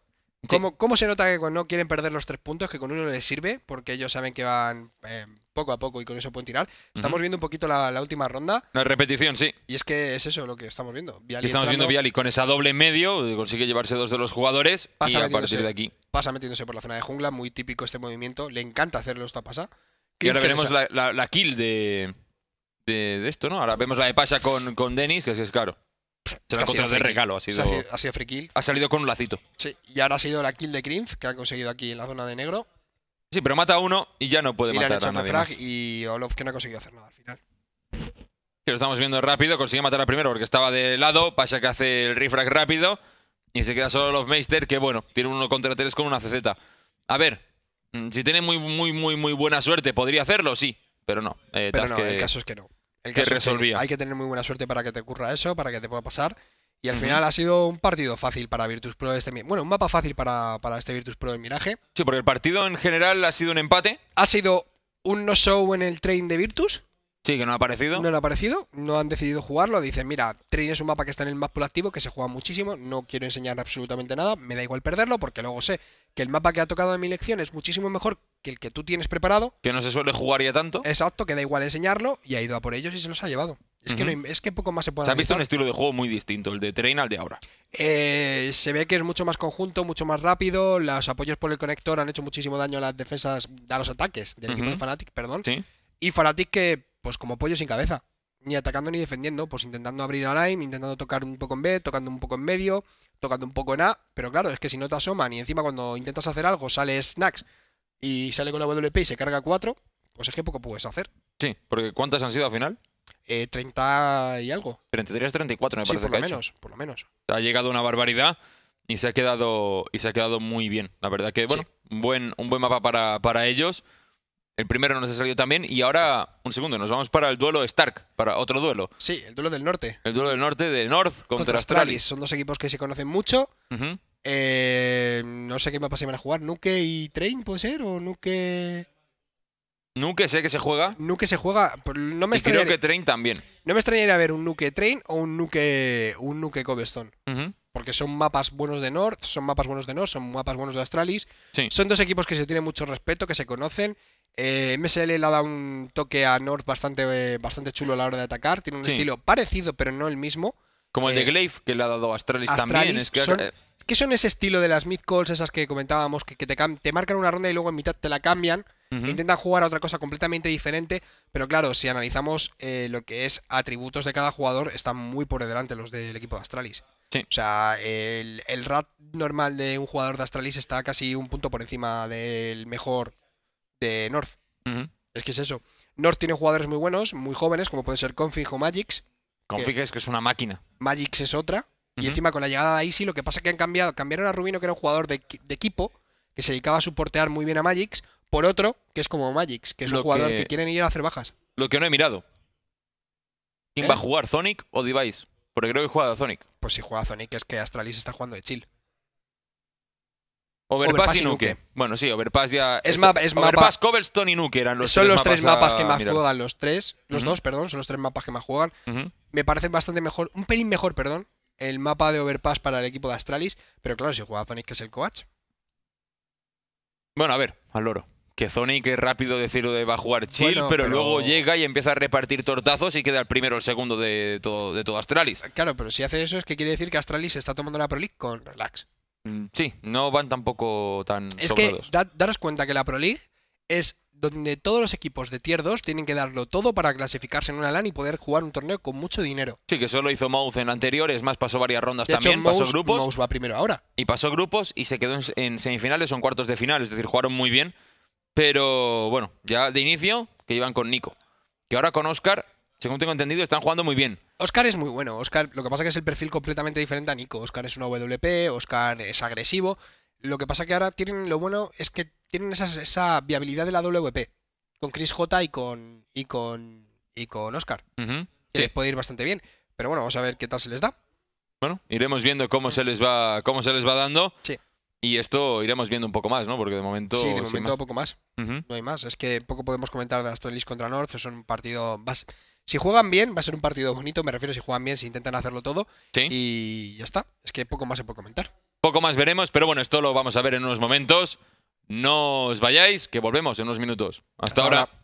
¿Cómo, se nota que cuando no quieren perder los tres puntos, que con uno les sirve, porque ellos saben que van eh, poco a poco y con eso pueden tirar? Estamos viendo un poquito la, última ronda. La repetición, sí. Y es que es eso lo que estamos viendo. estamos viendo Viali con esa doble medio, consigue llevarse dos de los jugadores de aquí. Pasa metiéndose por la zona de jungla, muy típico este movimiento. Le encanta hacerlo, esta pasa. Y ahora veremos la kill de, de, esto, ¿no? Ahora vemos la de Pasha con, con Denis, que es, es claro. Se la ha de regalo, ha sido. Ha free kill. Ha salido con un lacito. Sí, y ahora ha sido la kill de que ha conseguido aquí en la zona de negro. Sí, pero mata a uno y ya no puede y matar le hecho a Y Olof que no ha conseguido hacer nada al final. Que lo estamos viendo rápido, consigue matar al primero porque estaba de lado. Pasha que hace el refrag rápido. Y se queda solo Olof Meister, que bueno, tiene uno contra tres con una CZ. A ver, mm, si tiene muy, muy, muy, muy buena suerte, ¿podría hacerlo? Sí, pero no. Eh, pero no, el caso es que no hay que tener muy buena suerte para que te ocurra eso, para que te pueda pasar. Y al final ha sido un partido fácil para Virtus Pro este Bueno, un mapa fácil para, este Virtus Pro del Mirage. Sí, porque el partido en general ha sido un empate. Ha sido un no-show en el train de Virtus. Sí, que no ha aparecido. No ha aparecido, no han decidido jugarlo. Dicen, mira, Train es un mapa que está en el más activo, que se juega muchísimo, no quiero enseñar absolutamente nada, me da igual perderlo, porque luego sé que el mapa que ha tocado en mi lección es muchísimo mejor que el que tú tienes preparado. Que no se suele jugar ya tanto. Exacto, que da igual enseñarlo, y ha ido a por ellos y se los ha llevado. Es, que, es que poco más se puede Se ha visto un estilo de juego muy distinto, el de Train al de ahora. Eh, se ve que es mucho más conjunto, mucho más rápido. Los apoyos por el conector han hecho muchísimo daño a las defensas, a los ataques del equipo de Fnatic, perdón. Y Fnatic que pues como pollo sin cabeza, ni atacando ni defendiendo, pues intentando abrir a line, intentando tocar un poco en B, tocando un poco en medio, tocando un poco en A, pero claro, es que si no te asoman y encima cuando intentas hacer algo sale Snacks y sale con la WP y se carga 4, pues es que poco puedes hacer. Sí, porque ¿cuántas han sido al final? Eh, 30 y algo. 33, 34 me sí, parece. por lo menos, por lo menos. Ha llegado una barbaridad y se ha quedado, y se ha quedado muy bien. La verdad que, bueno, un, buen, un buen mapa para, para ellos. El primero nos ha salido también. Y ahora, un segundo, nos vamos para el duelo de Stark, para otro duelo. Sí, el duelo del norte. El duelo del norte de North contra, Astralis. Son dos equipos que se conocen mucho. Eh, no sé qué mapas se van a jugar. ¿Nuke y Train puede ser? ¿O Nuke.? Nuke sé que se juega. Nuke se juega. Pues, no me extrañaría... creo que Train también. No me extrañaría ver un Nuke Train o un Nuke, un Nuke Cobestone. Porque son mapas buenos de North, son mapas buenos de North, son mapas buenos de Astralis. Son dos equipos que se tienen mucho respeto, que se conocen eh, MSL le ha dado un toque a North bastante, eh, bastante chulo a la hora de atacar. Tiene un estilo parecido, pero no el mismo. Como el de eh, Glaive, que le ha dado Astralis, Astralis también. que... son... ¿Qué son ese estilo de las mid calls, esas que comentábamos, que, te, te, marcan una ronda y luego en mitad te la cambian? intentan jugar a otra cosa completamente diferente, pero claro, si analizamos lo que es atributos de cada jugador, están muy por delante los del equipo de Astralis. O sea, el, el, rat normal de un jugador de Astralis está casi un punto por encima del mejor de North. Es que es eso. North tiene jugadores muy buenos, muy jóvenes, como pueden ser Config o Magix. Config es que es una máquina. Magix es otra. Y encima con la llegada de Easy, lo que pasa es que han cambiado. Cambiaron a Rubino, que era un jugador de, equipo, que se dedicaba a soportear muy bien a Magix, por otro, que es como Magix, que es un jugador que... quieren ir a hacer bajas. Lo que no he mirado. ¿Quién va a ¿Eh? jugar, Sonic o Device? Porque creo que juega a Sonic. Pues si juega a Sonic es que Astralis está jugando de chill. Overpass, y, Nuke. Bueno, sí, Overpass ya. Es, map es Overpass, y Nuke eran los Son los tres mapas que más juegan los tres. Los dos, perdón, son los tres mapas que más juegan. Me parece bastante mejor, un pelín mejor, perdón, el mapa de Overpass para el equipo de Astralis. Pero claro, si juega Sonic, que es el coach. Bueno, a ver, al loro que Sonic es rápido decirlo de va a jugar chill, pero, luego llega y empieza a repartir tortazos y queda el primero o el segundo de todo, de todo Astralis. Claro, pero si hace eso es que quiere decir que Astralis está tomando la Pro League con relax. Mm. Sí, no van tampoco tan. Es que daros cuenta que la Pro League es donde todos los equipos de tier 2 tienen que darlo todo para clasificarse en una LAN y poder jugar un torneo con mucho dinero. Sí, que eso lo hizo Mouse en anteriores, más pasó varias rondas también, pasó grupos. Mouse va primero ahora. Y pasó grupos y se quedó en, semifinales o en cuartos de final, es decir, jugaron muy bien. Pero bueno, ya de inicio que iban con Nico, que ahora con Oscar, según tengo entendido, están jugando muy bien. Oscar es muy bueno. Oscar, lo que pasa es que es el perfil completamente diferente a Nico. Oscar es una WP, Oscar es agresivo. Lo que pasa que ahora tienen lo bueno es que tienen esa, viabilidad de la WP. Con Chris J y con. y con. y con Oscar. les puede ir bastante bien. Pero bueno, vamos a ver qué tal se les da. Bueno, iremos viendo cómo se les va, cómo se les va dando. Sí. Y esto iremos viendo un poco más, ¿no? Porque de momento. Sí, de momento poco más. No hay más. Es que poco podemos comentar de Astralis contra North. Es un partido. Si juegan bien, va a ser un partido bonito, me refiero si juegan bien, si intentan hacerlo todo. Y ya está, es que poco más se puede comentar. Poco más veremos, pero bueno, esto lo vamos a ver en unos momentos. No os vayáis, que volvemos en unos minutos. Hasta, ahora.